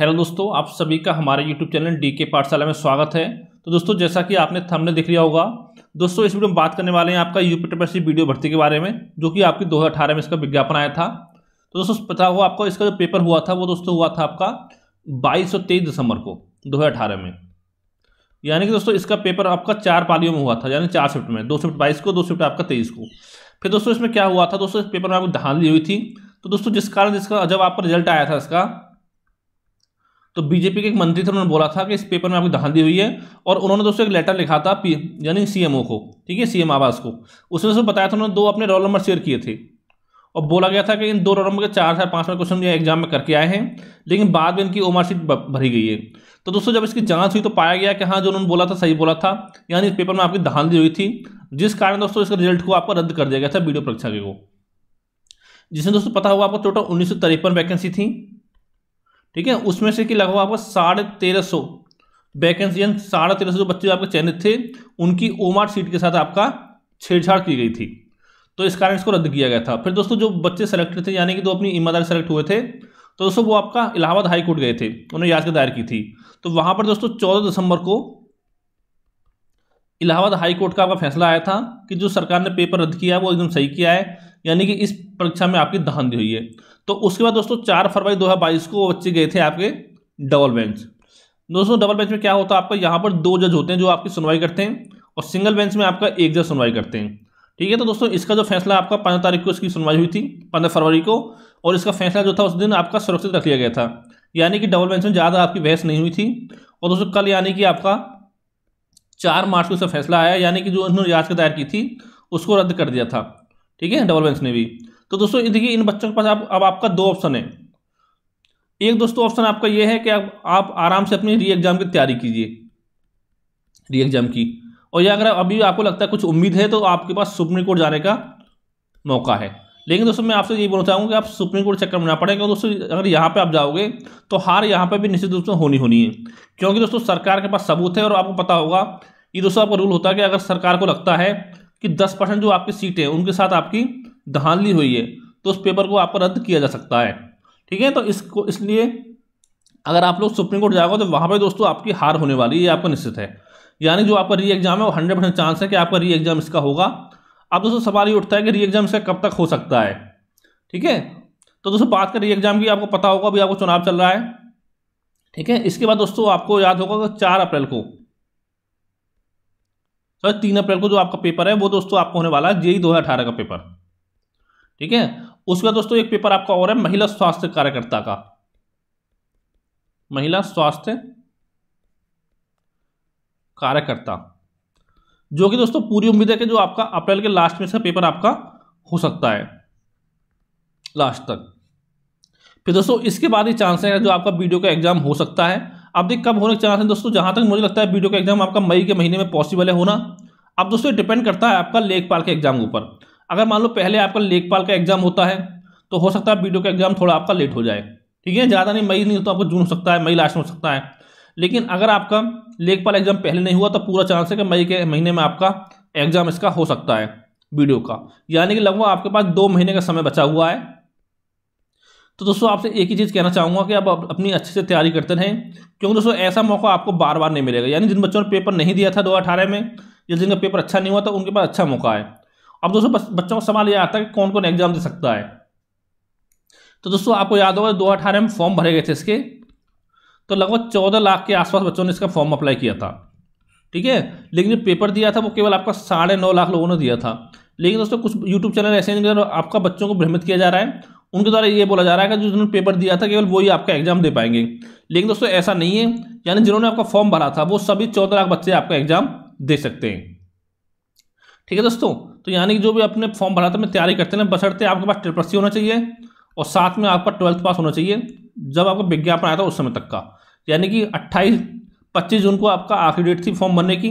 hello दोस्तों आप सभी का हमारे यूट्यूब चैनल डी के पाठशाला में स्वागत है तो दोस्तों जैसा कि आपने थंबनेल देख लिया होगा दोस्तों इस वीडियो में बात करने वाले हैं आपका पी टी वीडियो भर्ती के बारे में जो कि आपकी 2018 में इसका विज्ञापन आया था तो दोस्तों पता होगा आपको इसका जो पेपर हुआ था वो दोस्तों हुआ था आपका बाईस और तेईस दिसंबर को दो में यानी कि दोस्तों इसका पेपर आपका चार पालियों में हुआ था यानी चार शिफ्ट में दो शिफ्ट बाईस को दो शिफ्ट आपका तेईस को फिर दोस्तों इसमें क्या हुआ था दोस्तों इस पेपर में आपको ली हुई थी तो दोस्तों जिस कारण जिसका जब आपका रिजल्ट आया था इसका तो बीजेपी के एक मंत्री थे उन्होंने बोला था कि इस पेपर में आपकी धांधली हुई है और उन्होंने दोस्तों एक लेटर लिखा था यानी सीएमओ को ठीक है सीएम आवास को उसमें से बताया था उन्होंने दो अपने रोल नंबर शेयर किए थे और बोला गया था कि इन दो रोल नंबर के चार से पाँच में क्वेश्चन एग्जाम में करके आए हैं लेकिन बाद में इनकी ओमरशीट भरी गई है तो दोस्तों जब इसकी जाँच हुई तो पाया गया कि हाँ जो उन्होंने बोला था सही बोला था यानी इस पेपर में आपकी धांधली हुई थी जिस कारण दोस्तों इसका रिजल्ट को आपको रद्द कर दिया गया था वीडियो परीक्षा के को जिसमें दोस्तों पता हुआ आपको टोटल उन्नीस सौ वैकेंसी थी ठीक है उसमें से कि लगभग आपका साढ़े तेरह सौ वैकेंसी साढ़े तेरह सौ जो बच्चे आपके चयनित थे उनकी ओमार्ट सीट के साथ आपका छेड़छाड़ की गई थी तो इस कारण इसको रद्द किया गया था फिर दोस्तों जो बच्चे सेलेक्टेड थे यानी कि जो अपनी ईमानदारी सेलेक्ट हुए थे तो दोस्तों वो आपका इलाहाबाद हाई कोर्ट गए थे उन्होंने याचिका दायर की थी तो वहाँ पर दोस्तों चौदह दिसंबर को इलाहाबाद हाई कोर्ट का आपका फैसला आया था कि जो सरकार ने पेपर रद्द किया है वो एकदम सही किया है यानी कि इस परीक्षा में आपकी दहन दी हुई है तो उसके बाद दोस्तों चार फरवरी दो को बच्चे गए थे आपके डबल बेंच दोस्तों डबल बेंच में क्या होता है आपका यहाँ पर दो जज होते हैं जो आपकी सुनवाई करते हैं और सिंगल बेंच में आपका एक जज सुनवाई करते हैं ठीक है तो दोस्तों इसका जो फैसला आपका पंद्रह तारीख को इसकी सुनवाई हुई थी पंद्रह फरवरी को और इसका फैसला जो था उस दिन आपका सुरक्षित रख लिया गया था यानी कि डबल बेंच में ज़्यादा आपकी बहस नहीं हुई थी और दोस्तों कल यानी कि आपका चार मार्च को इसका फैसला आया यानी कि जो उन्होंने याचिका दायर की थी उसको रद्द कर दिया था ठीक है डबल बेंच नेवी तो दोस्तों देखिए इन बच्चों के पास आप अब आपका दो ऑप्शन है एक दोस्तों ऑप्शन आपका यह है कि आप, आप आराम से अपनी री एग्ज़ाम की तैयारी कीजिए री एग्ज़ाम की और या अगर अभी आपको लगता है कुछ उम्मीद है तो आपके पास सुप्रीम कोर्ट जाने का मौका है लेकिन दोस्तों मैं आपसे यही बोलना चाहूँगा कि आप सुप्रीम कोर्ट चक्कर में ना पड़े क्योंकि दोस्तों अगर यहाँ पे आप जाओगे तो हार यहाँ पे भी निश्चित रूप से होनी होनी है क्योंकि दोस्तों सरकार के पास सबूत है और आपको पता होगा ये दोस्तों आपका रूल होता है कि अगर सरकार को लगता है कि दस परसेंट जो आपकी सीटें हैं उनके साथ आपकी धांधली हुई है तो उस पेपर को आपको रद्द किया जा सकता है ठीक है तो इसको इसलिए अगर आप लोग सुप्रीम कोर्ट जाएगा तो वहाँ पर दोस्तों आपकी हार होने वाली है ये आपका निश्चित है यानी जो आपका री एग्जाम है वो हंड्रेड परसेंट चांस है कि आपका री एग्जाम इसका होगा अब दोस्तों सवाल ये उठता है कि री एग्जाम इसका कब तक हो सकता है ठीक है तो दोस्तों बात करें री एग्जाम की आपको पता होगा अभी आपको चुनाव चल रहा है ठीक है इसके बाद दोस्तों आपको याद होगा चार अप्रैल को सर तीन अप्रैल को जो आपका पेपर है वो दोस्तों आपको होने वाला है जेई दो का पेपर ठीक है उसके बाद दोस्तों एक पेपर आपका और है महिला स्वास्थ्य कार्यकर्ता का महिला स्वास्थ्य कार्यकर्ता जो कि दोस्तों पूरी उम्मीद है कि जो आपका अप्रैल के लास्ट में से पेपर आपका हो सकता है लास्ट तक फिर दोस्तों इसके बाद ही चांस है जो आपका वीडियो का एग्जाम हो सकता है अब देख कब होने के चांस हैं दोस्तों जहाँ तक मुझे लगता है वीडियो का एग्जाम आपका मई के महीने में पॉसिबल है होना अब दोस्तों डिपेंड करता है आपका लेखपाल के एग्जाम ऊपर अगर मान लो पहले आपका लेखपाल का एग्जाम होता है तो हो सकता है वीडियो का एग्जाम थोड़ा आपका लेट हो जाए ठीक है ज़्यादा नहीं मई नहीं तो आपको जून हो सकता है मई लास्ट में हो सकता है लेकिन अगर आपका लेखपाल एग्जाम पहले नहीं हुआ तो पूरा चांस है कि मई के महीने में आपका एग्जाम इसका हो सकता है वीडियो का यानी कि लगभग आपके पास दो महीने का समय बचा हुआ है तो दोस्तों आपसे एक ही चीज़ कहना चाहूँगा कि आप अपनी अच्छे से तैयारी करते रहें क्योंकि दोस्तों ऐसा मौका आपको बार बार नहीं मिलेगा यानी जिन बच्चों ने पेपर नहीं दिया था दो में या जिनका पेपर अच्छा नहीं हुआ था उनके पास अच्छा मौका है अब दोस्तों बच्चों का सवाल ये आता है कि कौन कौन एग्जाम दे सकता है तो दोस्तों आपको याद होगा दो में फॉर्म भरे गए थे इसके तो लगभग चौदह लाख के आसपास बच्चों ने इसका फॉर्म अप्लाई किया था ठीक है लेकिन जो पेपर दिया था वो केवल आपका साढ़े नौ लाख लोगों ने दिया था लेकिन दोस्तों कुछ यूट्यूब चैनल ऐसे हैं जिन आपका बच्चों को भ्रमित किया जा रहा है उनके द्वारा ये बोला जा रहा है कि जो जिन्होंने पेपर दिया था केवल वही आपका एग्जाम दे पाएंगे लेकिन दोस्तों ऐसा नहीं है यानी जिन्होंने आपका फॉर्म भरा था वो सभी चौदह लाख बच्चे आपका एग्जाम दे सकते हैं ठीक है दोस्तों तो यानी कि जो भी आपने फॉर्म भरा था मैं तैयारी करते हैं बसरते आपके पास ट्रिपल होना चाहिए और साथ में आपका ट्वेल्थ पास होना चाहिए जब आपका विज्ञापन आया था उस समय तक का यानी कि अट्ठाईस पच्चीस जून को आपका आखिरी डेट थी फॉर्म भरने की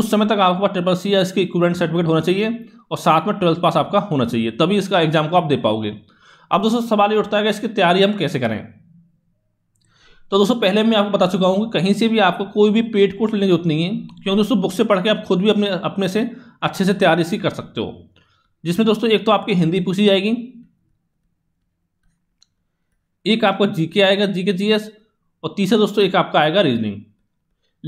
उस समय तक आपके पास ट्रिपल सी या इसके इक्विपमेंट सर्टिफिकेट होना चाहिए और साथ में ट्वेल्थ पास आपका होना चाहिए तभी इसका एग्जाम को आप दे पाओगे अब दोस्तों सवाल ये उठता है कि इसकी तैयारी हम कैसे करें तो दोस्तों पहले मैं आपको बता चुका हूँ कि कहीं से भी आपको कोई भी पेड कोट लेने की जरूरत नहीं है क्योंकि दोस्तों बुक से पढ़ के आप खुद भी अपने अपने से अच्छे से तैयारी सी कर सकते हो जिसमें दोस्तों एक तो आपकी हिंदी पूछी जाएगी एक आपका जीके आएगा जीके जीएस और तीसरा दोस्तों एक आपका आएगा रीजनिंग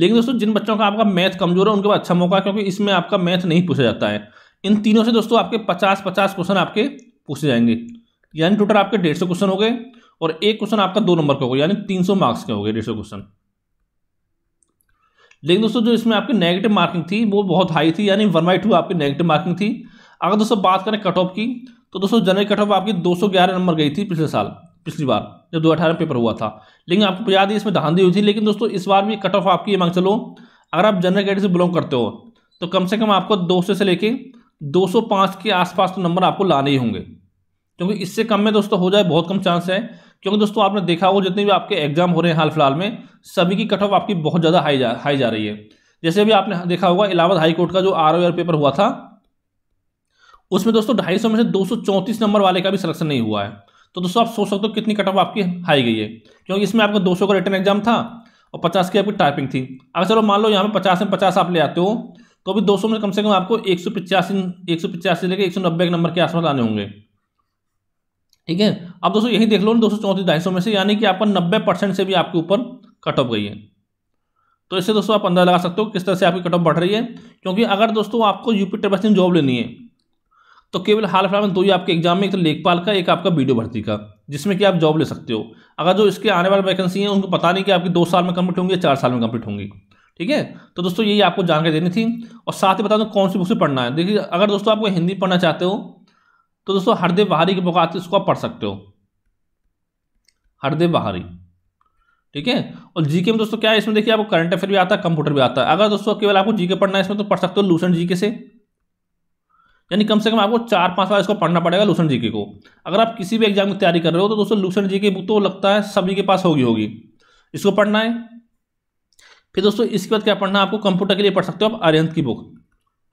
लेकिन दोस्तों जिन बच्चों का आपका मैथ कमजोर है उनके पास अच्छा मौका है क्योंकि इसमें आपका मैथ नहीं पूछा जाता है इन तीनों से दोस्तों आपके पचास पचास क्वेश्चन आपके पूछे जाएंगे यानी टोटल आपके डेढ़ सौ क्वेश्चन हो गए और एक क्वेश्चन आपका दो नंबर का होगा यानी तीन सौ मार्क्स के हो गए डेढ़ सौ क्वेश्चन लेकिन दोस्तों जो इसमें आपकी नेगेटिव मार्किंग थी वो बहुत हाई थी यानी वन बाई टू आपकी नेगेटिव मार्किंग थी अगर दोस्तों बात करें कट ऑफ की तो दोस्तों जनरल कट ऑफ आपकी दो सौ ग्यारह नंबर गई थी पिछले साल पिछली बार जब दो अठारह पेपर हुआ था लेकिन आपको याद ही इसमें धांधी हुई थी लेकिन दोस्तों इस बार भी कट ऑफ आपकी मांग चलो अगर आप जनरल कैटेगरी से बिलोंग करते हो तो कम से कम आपको दो से लेके 205 के आसपास तो नंबर आपको लाने ही होंगे क्योंकि इससे कम में दोस्तों हो जाए बहुत कम चांस है क्योंकि दोस्तों आपने देखा हो जितने भी आपके एग्जाम हो रहे हैं हाल फिलहाल में सभी की कट ऑफ आपकी बहुत ज़्यादा हाई जा हाई जा रही है जैसे अभी आपने देखा होगा इलाहाबाद हाई कोर्ट का जो आर पेपर हुआ था उसमें दोस्तों ढाई में से दो नंबर वाले का भी सिलेक्शन नहीं हुआ है तो दोस्तों आप सोच सकते हो कितनी कट ऑफ आपकी हाई गई है क्योंकि इसमें आपका 200 का रिटर्न एग्जाम था और 50 की आपकी टाइपिंग थी अगर चलो मान लो यहाँ पे 50 में 50 आप ले आते हो तो अभी 200 में कम से कम आपको एक सौ पिचासी एक सौ पिचासी लेकर एक सौ नब्बे के नंबर के आसपास आने होंगे ठीक है अब दोस्तों यही देख लो दो सौ चौंतीस ढाई सौ में से यानी कि आपका नब्बे परसेंट से भी आपके ऊपर कट ऑफ गई है तो इससे दोस्तों आप अंदाजा लगा सकते हो किस तरह से आपकी कट ऑफ बढ़ रही है क्योंकि अगर दोस्तों आपको यूपी ट्रिपल जॉब लेनी है तो केवल हाल फिलहाल में दो ही आपके एग्जाम में एक तो लेखपाल का एक आपका वीडियो भर्ती का जिसमें कि आप जॉब ले सकते हो अगर जो इसके आने वाले वैकेंसी हैं उनको पता नहीं कि आपकी दो साल में कंप्लीट होंगी या चार साल में कंप्लीट होंगी ठीक है तो दोस्तों यही आपको जानकारी देनी थी और साथ ही बता दो कौन सी बुक से पढ़ना है देखिए अगर दोस्तों आपको हिंदी पढ़ना चाहते हो तो दोस्तों हरदेव बहारी की बुक आती है इसको आप पढ़ सकते हो हरदेव बहारी ठीक है और जीके में दोस्तों क्या है इसमें देखिए आपको करंट अफेयर भी आता है कंप्यूटर भी आता है अगर दोस्तों केवल आपको जीके पढ़ना है इसमें तो पढ़ सकते हो लूसन जीके से यानी कम से कम आपको चार पांच बार इसको पढ़ना पड़ेगा लूसन जीके को अगर आप किसी भी एग्जाम की तैयारी कर रहे हो तो दोस्तों जी जीके बुक तो लगता है सभी के पास होगी होगी इसको पढ़ना है फिर दोस्तों इसके बाद क्या पढ़ना है आपको कंप्यूटर के लिए पढ़ सकते हो आप अरिहंत की बुक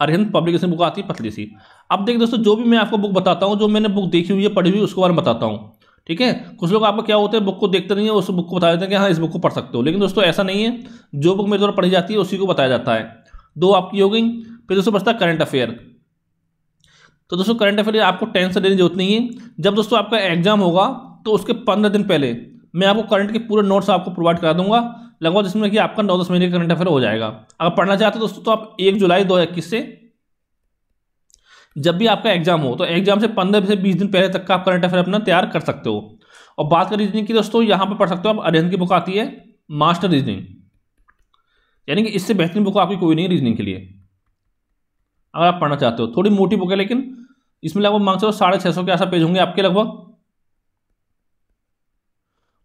अरहिंद पब्लिकेशन बुक आती है पतली सी अब देखिए दोस्तों जो भी मैं आपको बुक बताता हूँ जो मैंने बुक देखी हुई है पढ़ी हुई उसके बारे में बताता हूँ ठीक है कुछ लोग आपको क्या होते हैं बुक को देखते नहीं है उस बुक को बता देते हैं कि हाँ इस बुक को पढ़ सकते हो लेकिन दोस्तों ऐसा नहीं है जो बुक मेरे द्वारा पढ़ी जाती है उसी को बताया जाता है दो आपकी हो गई फिर दोस्तों बचता है करंट अफेयर तो दोस्तों करंट अफेयर आपको टेंशन देने की जरूरत नहीं है जब दोस्तों आपका एग्जाम होगा तो उसके पंद्रह दिन पहले मैं आपको करंट के पूरे नोट्स आपको प्रोवाइड करा दूंगा लगभग जिसमें कि आपका नौ दस महीने का करंट अफेयर हो जाएगा अगर पढ़ना चाहते हो दोस्तों तो आप एक जुलाई दो से जब भी आपका एग्जाम हो तो एग्जाम से पंद्रह से बीस दिन पहले तक का आप करंट अफेयर अपना तैयार कर सकते हो और बात करें रीजनिंग की दोस्तों यहाँ पर पढ़ सकते हो आप अरिहंत की बुक आती है मास्टर रीजनिंग यानी कि इससे बेहतरीन बुक आपकी कोई नहीं रीजनिंग के लिए अगर आप पढ़ना चाहते हो थोड़ी मोटी बुक है लेकिन इसमें लगभग मांग चलो तो साढ़े छः सौ के ऐसा पेज होंगे आपके लगभग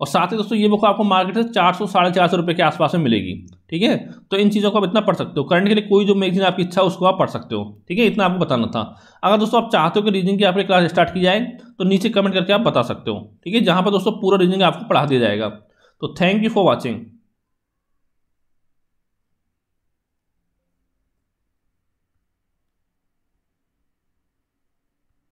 और साथ ही दोस्तों ये बुक आपको मार्केट से चार सौ साढ़े चार सौ रुपये के आसपास में मिलेगी ठीक है तो इन चीज़ों को आप इतना पढ़ सकते हो करंट के लिए कोई जो मैगजीन आपकी इच्छा है उसको आप पढ़ सकते हो ठीक है इतना आपको बताना था अगर दोस्तों आप चाहते हो कि रीजनिंग की आपकी क्लास स्टार्ट की जाए तो नीचे कमेंट करके आप बता सकते हो ठीक है जहाँ पर दोस्तों पूरा रीजनिंग आपको पढ़ा दिया जाएगा तो थैंक यू फॉर वॉचिंग